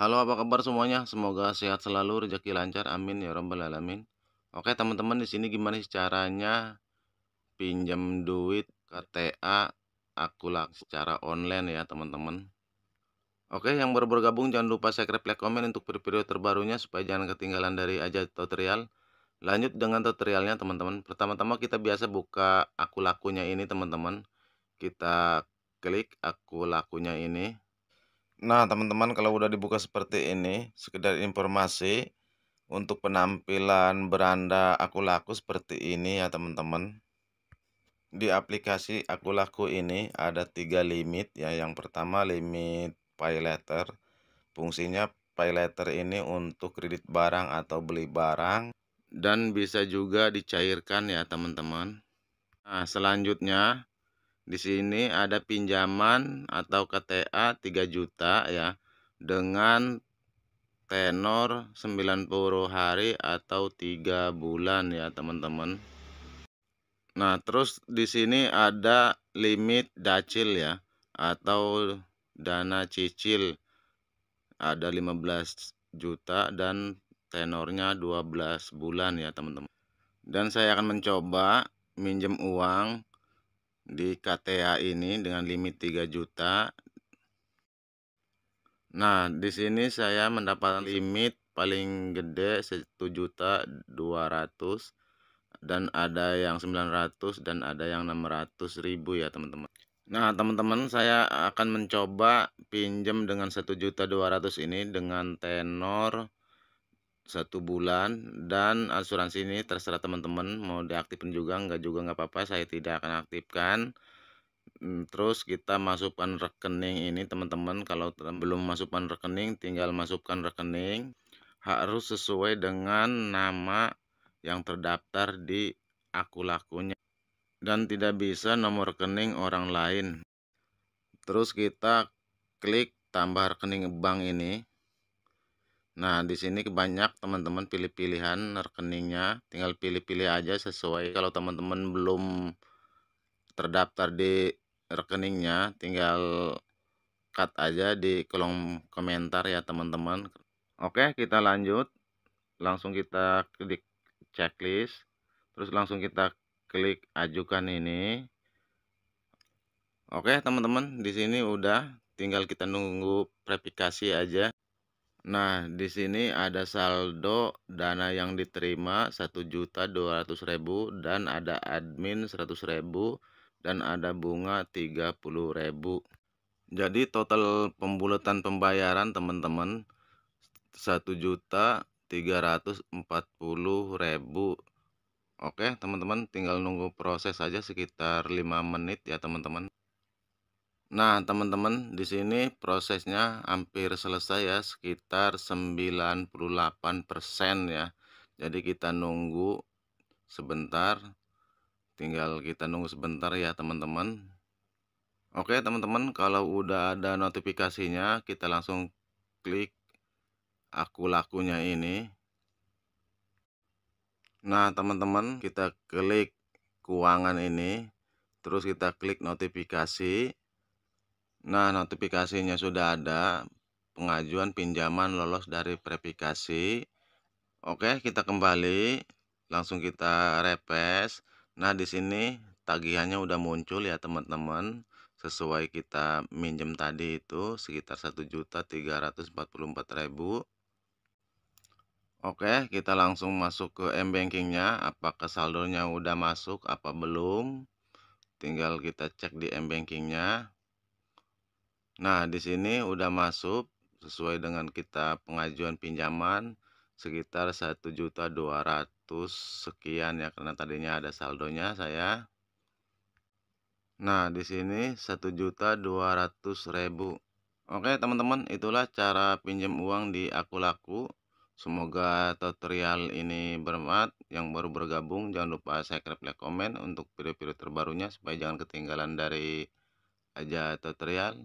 Halo, apa kabar semuanya? Semoga sehat selalu, rezeki lancar, amin ya robbal alamin. Oke, teman-teman di sini gimana sih caranya pinjam duit KTA aku laku secara online ya, teman-teman. Oke, yang baru bergabung jangan lupa subscribe, like, komen untuk video-video terbarunya supaya jangan ketinggalan dari aja tutorial. Lanjut dengan tutorialnya, teman-teman. Pertama-tama kita biasa buka aku lakunya ini, teman-teman. Kita klik aku lakunya ini. Nah, teman-teman kalau udah dibuka seperti ini, sekedar informasi untuk penampilan beranda aku laku seperti ini ya teman-teman. Di aplikasi aku laku ini ada tiga limit ya. Yang pertama limit pay letter. Fungsinya pay letter ini untuk kredit barang atau beli barang dan bisa juga dicairkan ya teman-teman. Nah, selanjutnya di sini ada pinjaman atau KTA 3 juta ya dengan tenor 90 hari atau 3 bulan ya teman-teman. Nah, terus di sini ada limit dacil ya atau dana cicil ada 15 juta dan tenornya 12 bulan ya teman-teman. Dan saya akan mencoba minjem uang di KTA ini dengan limit 3 juta. Nah, di sini saya mendapat iya, limit paling gede 1 juta 200 dan ada yang 900 dan ada yang 600 ribu ya teman-teman Nah teman-teman saya akan mencoba pinjam dengan 1 juta 200 ini dengan tenor satu bulan dan asuransi ini terserah teman-teman mau diaktifkan juga nggak juga nggak apa-apa saya tidak akan aktifkan hmm, terus kita masukkan rekening ini teman-teman kalau belum masukkan rekening tinggal masukkan rekening harus sesuai dengan nama yang terdaftar di aku lakunya dan tidak bisa nomor rekening orang lain terus kita klik tambah rekening bank ini Nah, di sini banyak teman-teman pilih pilihan rekeningnya, tinggal pilih-pilih aja sesuai. Kalau teman-teman belum terdaftar di rekeningnya, tinggal cut aja di kolom komentar ya, teman-teman. Oke, kita lanjut. Langsung kita klik checklist, terus langsung kita klik ajukan ini. Oke, teman-teman, di sini udah tinggal kita nunggu verifikasi aja. Nah, di sini ada saldo dana yang diterima 1.200.000 dan ada admin 100.000 dan ada bunga 30.000. Jadi total pembulatan pembayaran teman-teman 1.340.000. Oke, teman-teman tinggal nunggu proses saja sekitar 5 menit ya, teman-teman. Nah, teman-teman, di sini prosesnya hampir selesai ya, sekitar 98% ya. Jadi kita nunggu sebentar. Tinggal kita nunggu sebentar ya, teman-teman. Oke, teman-teman, kalau udah ada notifikasinya, kita langsung klik aku lakunya ini. Nah, teman-teman, kita klik keuangan ini, terus kita klik notifikasi. Nah, notifikasinya sudah ada, pengajuan pinjaman lolos dari verifikasi. Oke, kita kembali, langsung kita repes. Nah, di sini tagihannya udah muncul ya, teman-teman. Sesuai kita minjem tadi itu sekitar 1.344.000. Oke, kita langsung masuk ke M-Bankingnya. Apakah saldonya udah masuk apa belum? Tinggal kita cek di M-Bankingnya. Nah, di sini udah masuk sesuai dengan kita pengajuan pinjaman sekitar 1.200 sekian ya karena tadinya ada saldonya saya. Nah, di sini ribu. Oke, teman-teman, itulah cara pinjam uang di Aku Laku. Semoga tutorial ini bermanfaat. Yang baru bergabung jangan lupa subscribe, like, komen untuk video-video terbarunya supaya jangan ketinggalan dari aja tutorial.